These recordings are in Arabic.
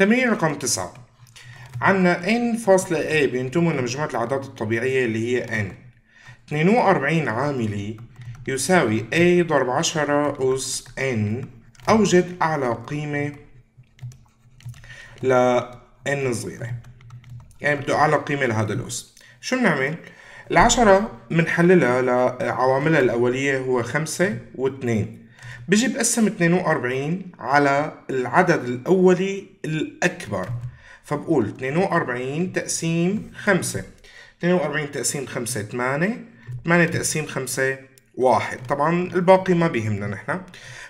تمرين رقم تسعة عندنا n فاصلة a إيه بينتموا لمجموعة الأعداد الطبيعية اللي هي n 42 عاملي يساوي a ضرب عشرة أس n أوجد أعلى قيمة ل n صغيرة يعني بده أعلى قيمة لهذا الأس شو بنعمل؟ العشرة بنحللها لعواملها الأولية هو خمسة واثنين بيجي بقسم 42 على العدد الأولي الأكبر فبقول 42 تقسيم 5 42 تقسيم 5 8 8 تقسيم 5 واحد طبعا الباقي ما بيهمنا نحن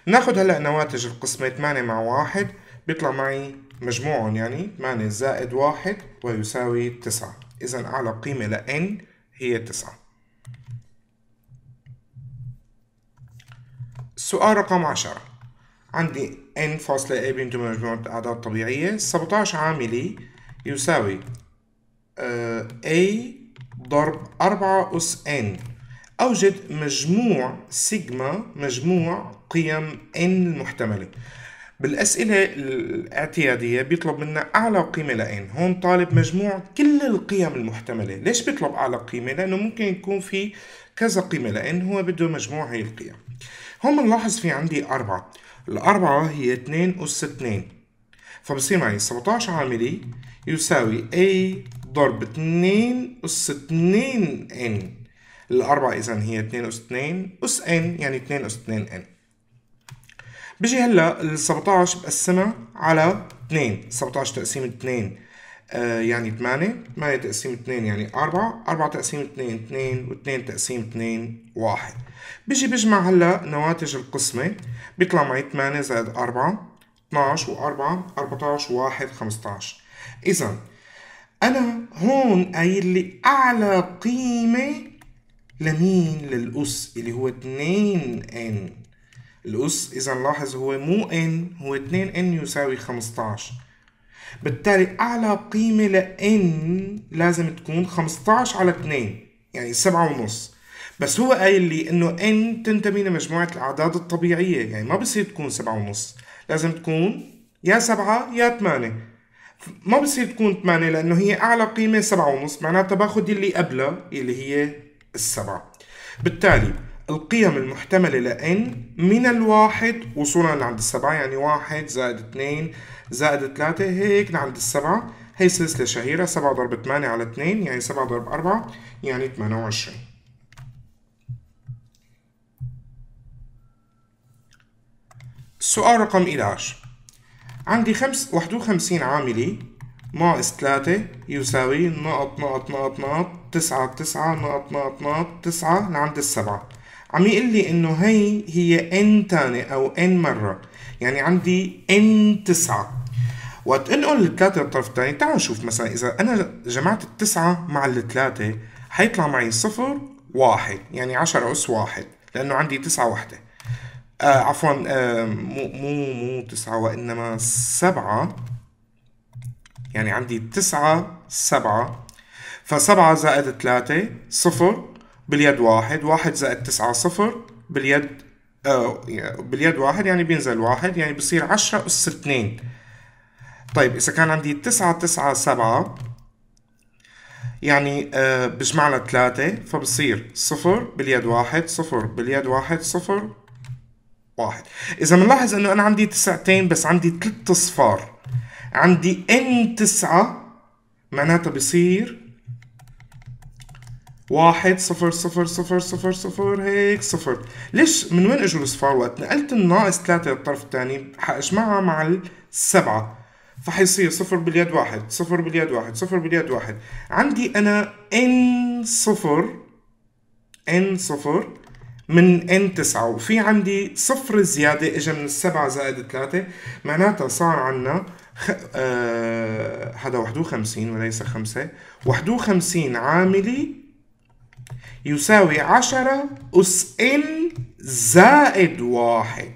بناخد هلا نواتج القسمة 8 مع واحد بيطلع معي مجموعهم يعني 8 زائد واحد ويساوي 9 إذا أعلى قيمة n هي 9 سؤال رقم عشرة عندي n فاصلة a بينتمي مجموعة أعداد طبيعية سبعتاش عاملي يساوي آه، a ضرب أربعة أس n أوجد مجموع سيجما مجموع قيم n المحتملة بالأسئلة الاعتيادية بيطلب منا أعلى قيمة n هون طالب مجموع كل القيم المحتملة ليش بيطلب أعلى قيمة؟ لأنه ممكن يكون في كذا قيمة لأن هو بده مجموع هي القيم هون بنلاحظ في عندي أربعة الأربعة هي 2 أس 2 فبصير معي 17 عاملي يساوي A ضرب 2 أس 2 N الأربعة إذا هي 2 أس 2 أس N يعني 2 أس 2 N بيجي هلا ال 17 بقسمها على 2 17 تقسيم 2 آه، يعني 8 8 تقسيم 2 يعني 4 4 تقسيم 2 2 و2 تقسيم 2 1 بيجي بجمع هلا نواتج القسمة بيطلع معي 8 زائد 4 12 و4 14 و1 15 إذا أنا هون قايل لي أعلى قيمة لمين للأس اللي هو 2n الأس إذا لاحظ هو مو n هو 2n يساوي 15 بالتالي أعلى قيمة لإن لازم تكون 15 على 2 يعني 7 ونص بس هو قايل لي إنه إن تنتمي لمجموعة الأعداد الطبيعية يعني ما بصير تكون 7 ونص لازم تكون يا 7 يا 8 ما بصير تكون 8 لأنه هي أعلى قيمة 7 ونص معناتها باخذ اللي قبلها اللي هي السبعة بالتالي القيم المحتملة لإن من الواحد وصولا لعند السبعة يعني واحد زائد اثنين زائد ثلاثة هيك لعند السبعة هي سلسلة شهيرة سبعة ضرب ثمانية على اثنين يعني سبعة ضرب أربعة يعني ثمانية وعشرين سؤال رقم 11 عندي خمس واحد وخمسين عاملي ناقص ثلاثة يساوي نقط نقط نقط نقط تسعة تسعة نقط نقط نقط تسعة لعند السبعة عم يقول لي انه هي هي ان تاني او ان مرة يعني عندي ان تسعة وقت انقل الثلاثة للطرف الثاني تعالوا نشوف مثلا اذا انا جمعت التسعة مع الثلاثة حيطلع معي صفر واحد يعني عشرة اس واحد لانه عندي تسعة وحدة آه عفوا آه مو مو مو تسعة وانما سبعة يعني عندي تسعة سبعة فسبعة زائد ثلاثة صفر باليد واحد واحد زائد تسعة صفر باليد آه باليد واحد يعني بينزل واحد يعني بصير عشرة أس اثنين طيب إذا كان عندي تسعة تسعة سبعة يعني آه بجمع لها ثلاثة فبصير صفر باليد واحد صفر باليد واحد صفر واحد إذا بنلاحظ إنه أنا عندي تسعتين بس عندي ثلاث أصفار عندي إن تسعة معناتها بصير واحد صفر صفر صفر صفر صفر هيك صفر ليش من وين اجوا الصفار وقت نقلت الناقص ثلاثة للطرف الثاني حاجمعها مع السبعة فحيصير صفر باليد واحد صفر باليد واحد صفر باليد واحد عندي انا ان صفر ان صفر من ان تسعة وفي عندي صفر زيادة اجا من السبعة زائد ثلاثة معناتها صار عنا خ... آه... هذا 51 وليس خمسة 51 عاملي يساوي عشرة أس ال زائد واحد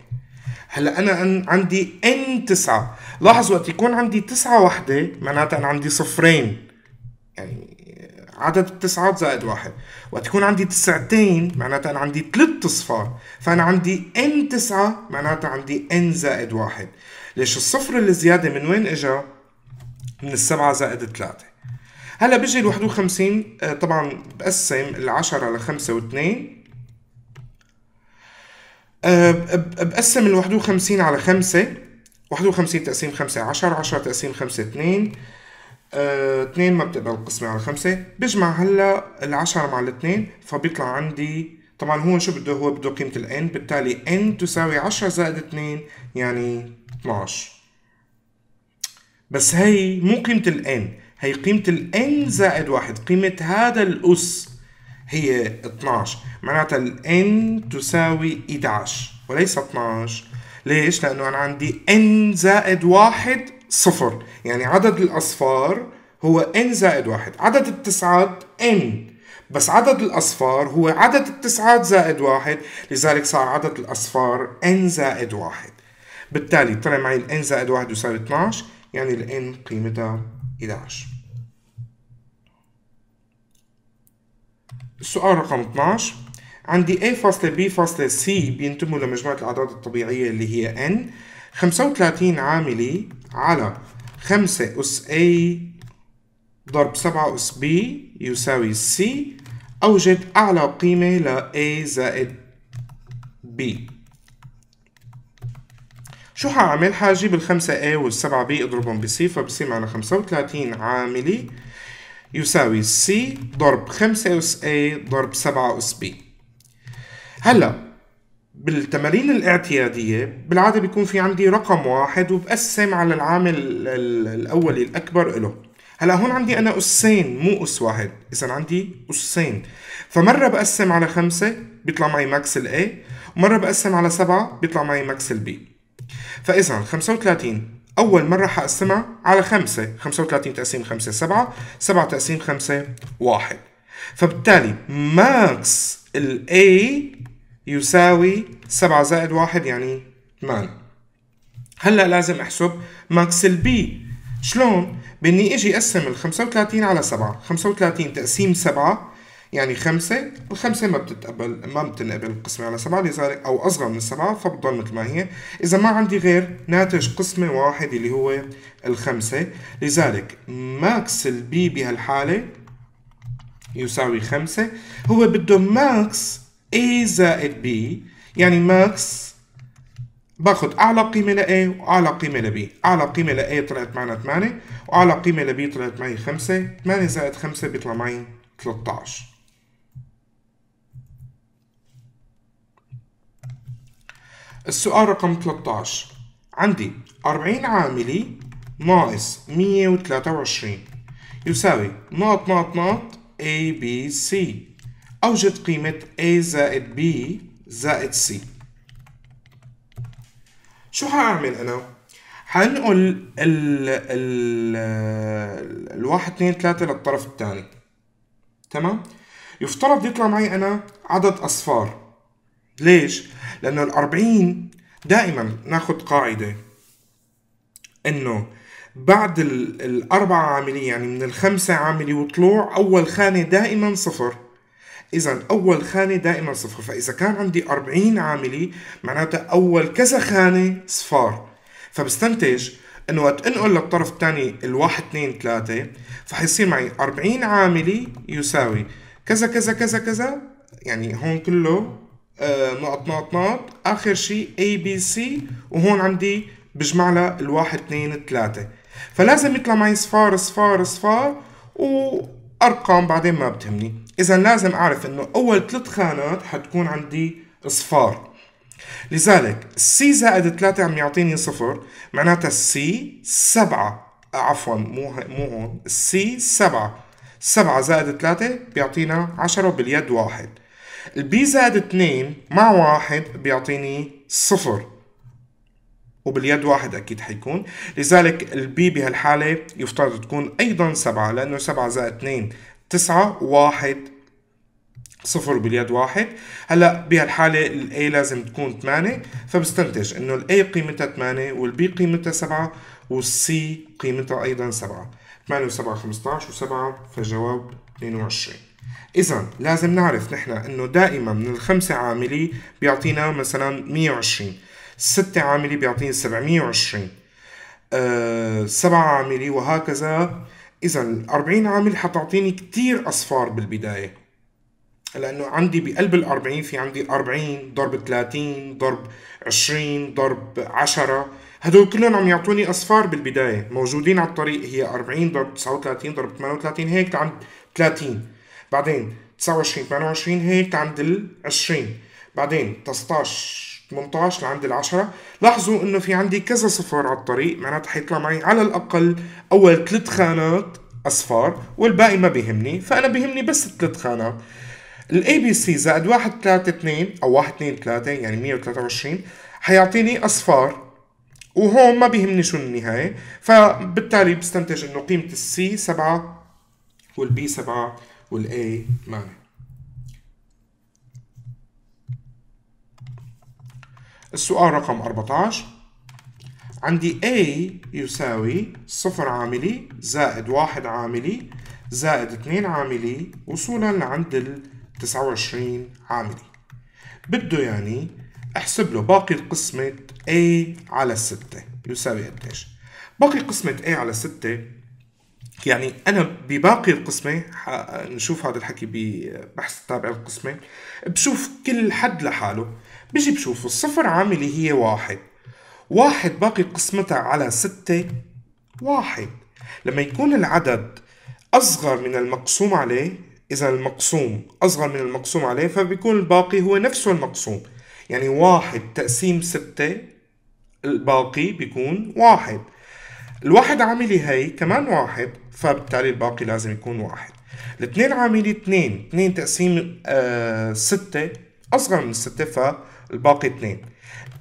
هلا أنا عندي ان تسعة لاحظ وقت يكون عندي تسعة وحدة معناتها أنا عندي صفرين يعني عدد التسعات زائد واحد وقت يكون عندي تسعتين معناتها أنا عندي ثلاث أصفار فأنا عندي ان تسعة معناتها عندي ان زائد واحد ليش الصفر الزياده من وين إجا؟ من السبعة زائد ثلاثة هلا بيجي ال 51 آه، طبعا بقسم ال 10 ل 5 و2 بقسم ال 51 على 5 51 تقسيم 5 10 10 تقسيم 5 2 2 ما بتقبل القسمة على 5 بجمع هلا ال10 مع ال2 فبيطلع عندي طبعا هو شو بده هو بده قيمة ال n بالتالي n تساوي 10 زائد 2 يعني 12 بس هي مو قيمة ال n هي قيمة ال n زائد واحد قيمة هذا الأس هي 12 معناتها ال n تساوي 11 وليس 12 ليش؟ لأنه أنا عندي n زائد واحد صفر يعني عدد الأصفار هو n زائد واحد عدد التسعات n بس عدد الأصفار هو عدد التسعات زائد واحد لذلك صار عدد الأصفار n زائد واحد بالتالي طلع معي ال n زائد واحد يساوي 12 يعني ال n قيمتها 11 السؤال رقم 12 عندي A فاصلة B فاصلة C بينتموا لمجموعة الأعداد الطبيعية اللي هي N 35 عاملة على 5 أس A ضرب 7 أس B يساوي C أوجد أعلى قيمة ل A زائد B شو حاعمل؟ حاجيب الخمسة A والسبعة B اضربهم C فبصير معنا 35 عاملي يساوي سي ضرب 5 أس A ضرب 7 أس B هلأ بالتمارين الاعتيادية بالعادة بيكون في عندي رقم واحد وبقسم على العامل الأولي الأكبر له هلا هون عندي أنا أسين مو أس واحد إذا عندي أسين فمرة بقسم على خمسة بيطلع معي ماكس ال A ومرة بقسم على سبعة بيطلع معي ماكس ال B فإذا 35 أول مرة حقسمها على خمسة خمسة تقسيم خمسة سبعة سبعة تقسيم خمسة واحد فبالتالي ماكس الـ A يساوي سبعة زائد واحد يعني 8 هلا لازم احسب ماكس الـ B شلون؟ بإني إجي أقسم ال 35 على 7 35 تقسيم 7 يعني خمسة الخمسة ما بتتقبل ما بتنقبل القسمة على سبعة لذلك أو أصغر من سبعة فبتضل مثل ما هي إذا ما عندي غير ناتج قسمة واحد اللي هو الخمسة لذلك ماكس البي بهالحالة يساوي خمسة هو بده ماكس A زائد B يعني ماكس باخد اعلى قيمه ل A واعلى قيمه ل B اعلى قيمه ل A طلعت معنا 8 واعلى قيمه ل B طلعت معي 5 8 زائد 5 بيطلع معي 13 السؤال رقم 13 عندي 40 عاملي ناقص 123 يساوي ناط ناط ناط A B C أوجد قيمة A زائد B زائد C شو حأعمل أنا؟ حنقل ال ال الواحد اثنين ثلاثة للطرف الثاني تمام؟ يفترض يطلع معي أنا عدد أصفار ليش؟ لأنه الأربعين دائما ناخد قاعدة أنه بعد الأربعة عاملية يعني من الخمسة عاملة وطلوع أول خانة دائما صفر إذا أول خانة دائما صفر فإذا كان عندي 40 عاملة معناتها أول كذا خانة صفار فبستنتج انه وقت انقل للطرف الثاني الواحد اثنين ثلاثة فحيصير معي 40 عاملة يساوي كذا كذا كذا كذا يعني هون كله آه، نقط نقط نقط اخر شيء اي بي سي وهون عندي بجمع لها الواحد اثنين ثلاثة فلازم يطلع معي صفار صفار صفار وارقام بعدين ما بتهمني اذا لازم اعرف انه اول ثلاث خانات حتكون عندي صفار لذلك السي زائد ثلاثة عم يعطيني صفر معناتها السي سبعة آه، عفوا مو مو هون السي سبعة سبعة زائد ثلاثة بيعطينا 10 باليد واحد البي زائد 2 مع واحد بيعطيني صفر وباليد واحد أكيد حيكون لذلك البي بهالحالة يفترض تكون أيضا سبعة لأنه سبعة زائد 2 تسعة واحد صفر باليد واحد هلا بهالحالة الاي لازم تكون 8 فبستنتج انه الاي قيمتها 8 والبي قيمتها 7 والسي قيمتها ايضا 7 8 و7 15 و7 فالجواب 22 إذا لازم نعرف نحن إنه دائما من الخمسة عاملي بيعطينا مثلا 120 ستة عاملي بيعطينا 720 أه سبعة عاملي وهكذا إذا 40 عامل حتعطيني كتير أصفار بالبداية لأنه عندي بقلب ال 40 في عندي 40 ضرب 30 ضرب 20 ضرب 10 هدول كلهم عم يعطوني أصفار بالبداية موجودين على الطريق هي 40 ضرب 39 ضرب 38 هيك لعند 30 بعدين 29 28 هيك عند ال 20 بعدين 19 18 لعند ال 10 لاحظوا انه في عندي كذا صفر على الطريق معناتها حيطلع معي على الاقل اول ثلاث خانات اصفار والباقي ما بيهمني فانا بيهمني بس ثلاث خانات الاي بي سي زائد 1 3 2 او 1 2 3 يعني 123 حيعطيني اصفار وهون ما بيهمني شو النهايه فبالتالي بستنتج انه قيمه السي 7 والبي 7 والاي معنا السؤال رقم 14 عندي A يساوي صفر عاملي زائد واحد عاملي زائد اثنين عاملي وصولا لعند ال 29 عاملي بده يعني احسب له باقي قسمة A على 6 يساوي قديش باقي قسمة A على 6 يعني انا بباقي القسمه نشوف هذا الحكي ببحث تابع القسمه بشوف كل حد لحاله بيجي بشوف الصفر عامله هي واحد واحد باقي قسمتها على ستة واحد لما يكون العدد أصغر من المقسوم عليه إذا المقسوم أصغر من المقسوم عليه فبيكون الباقي هو نفسه المقسوم يعني واحد تقسيم ستة الباقي بيكون واحد الواحد عاملة هي كمان واحد فبالتالي الباقي لازم يكون واحد الاثنين عامل اثنين اثنين تقسيم آه ستة أصغر من ستة فالباقي اثنين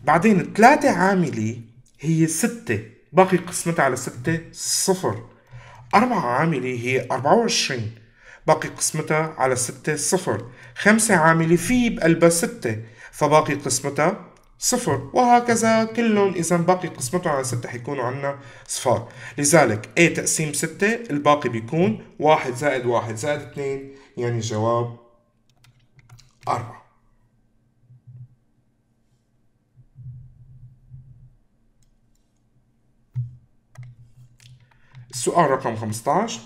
بعدين ثلاثة عاملة هي ستة باقي قسمتها على ستة صفر أربعة عاملة هي أربعة وعشرين باقي قسمتها على ستة صفر خمسة عاملة في بقلبها ستة فباقي قسمتها صفر وهكذا كلهم إذا باقي قسمتهم على ستة حيكونوا عنا صفار لذلك A تقسيم ستة الباقي بيكون واحد زائد واحد زائد اثنين يعني جواب أربعة السؤال رقم 15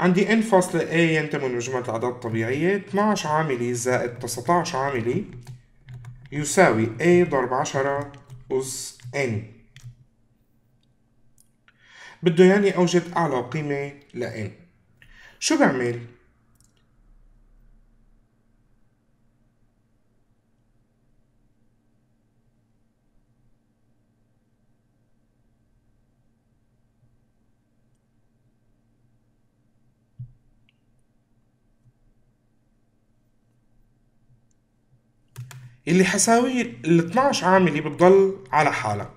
عندي n فاصلة a ينتمي لمجموعة الأعداد الطبيعية 12 عاملي زائد 19 عاملي يساوي A ضرب عشرة أس N بده يعني أوجد أعلى قيمة ل N شو بعمل؟ اللي حساوي ال 12 عاملة بتضل على حالها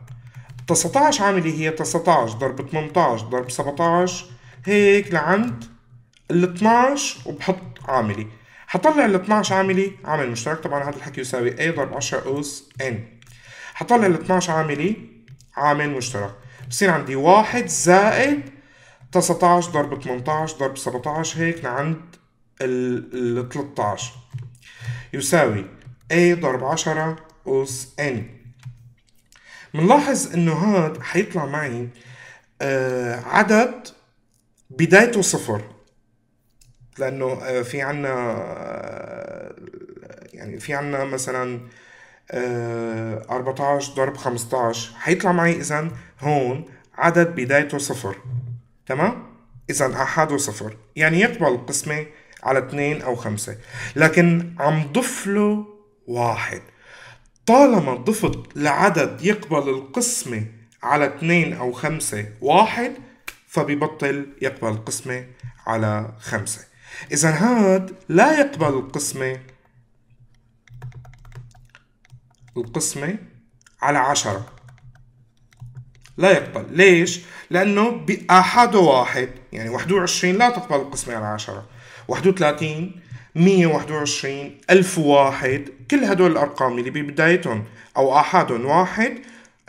19 عاملة هي 19 ضرب 18 ضرب 17 هيك لعند ال 12 وبحط عاملة حطلع ال 12 عاملة عامل مشترك طبعا هذا الحكي يساوي A ضرب 10 أوس N حطلع ال 12 عاملة عامل مشترك بصير عندي واحد زائد 19 ضرب 18 ضرب 17 هيك لعند ال 13 يساوي A ضرب 10 أوس N منلاحظ إنه هاد حيطلع معي آه عدد بدايته صفر لأنه آه في عنا آه يعني في عنا مثلا آه 14 ضرب 15 حيطلع معي إذا هون عدد بدايته صفر تمام؟ إذا أحاده صفر يعني يقبل القسمة على 2 أو خمسة لكن عم ضف له واحد طالما ضفت لعدد يقبل القسمة على اثنين أو خمسة واحد فبيبطل يقبل القسمة على خمسة إذا هاد لا يقبل القسمة القسمة على عشرة لا يقبل ليش؟ لأنه بأحد واحد يعني 21 لا تقبل القسمة على عشرة 31 121 ألف واحد كل هدول الأرقام اللي ببدايتهم أو آحادهم واحد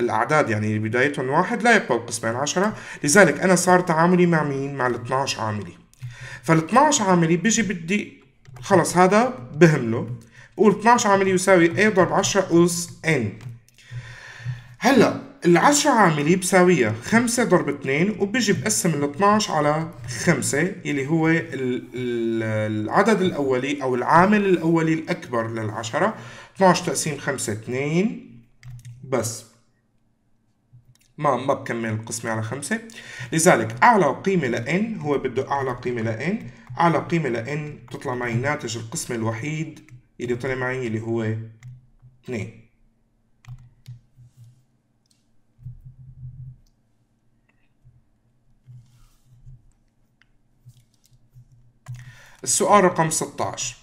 الأعداد يعني اللي بدايتهم واحد لا يقبل قسمين عشرة لذلك أنا صار تعاملي مع مين مع ال 12 عاملي فال 12 عاملي بيجي بدي خلص هذا بهمله بقول 12 عاملي يساوي A ضرب 10 أس N هلا العشرة عاملة بساوية خمسة ضرب اثنين وبيجي بقسم ال 12 على خمسة اللي هو العدد الأولي أو العامل الأولي الأكبر للعشرة 12 تقسيم خمسة اثنين بس ما ما بكمل القسمة على خمسة لذلك أعلى قيمة n هو بده أعلى قيمة n أعلى قيمة n بتطلع معي ناتج القسم الوحيد اللي طلع معي اللي هو اثنين السؤال رقم 16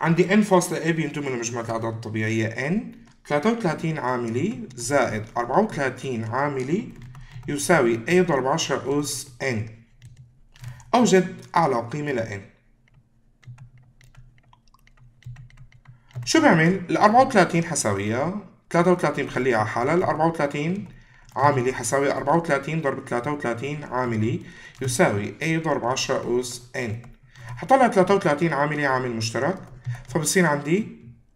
عندي n فاصلة a بينتمي لمجموعة الأعداد الطبيعية n 33 عاملي زائد 34 عاملي يساوي a ضرب 10 أس n أوجد أعلى قيمة ل n شو بعمل؟ ال 34 حساوية 33 بخليها على حالها ال 34 عاملي حساوي 34 ضرب 33 عاملي يساوي a ضرب 10 أس n هطلع 33 عامل ايه عامل مشترك فبصير عندي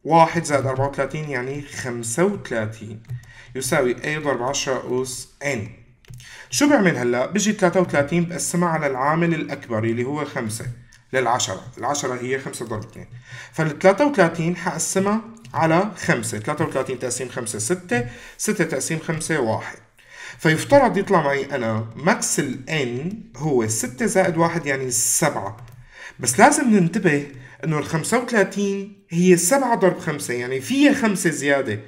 1 زائد 34 يعني 35 يساوي a ضرب 10 أس n شو بعمل هلا بيجي 33 بقسمها على العامل الأكبر اللي هو 5 للعشرة العشرة هي 5 ضرب 2 فال 33 حقسمها على 5 33 تقسيم 5 6 6 تقسيم 5 1 فيفترض يطلع معي أنا ماكس ال n هو 6 زائد 1 يعني 7 بس لازم ننتبه انه ال 35 هي 7 ضرب 5 يعني فيها 5 زياده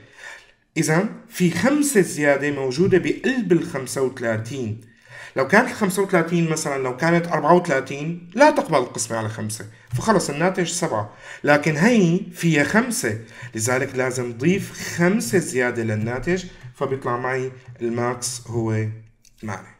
اذا في 5 زياده موجوده بقلب ال 35 لو كانت ال 35 مثلا لو كانت 34 لا تقبل القسمة على 5 فخلص الناتج 7 لكن هي فيها 5 لذلك لازم ضيف 5 زيادة للناتج فبيطلع معي الماكس هو 8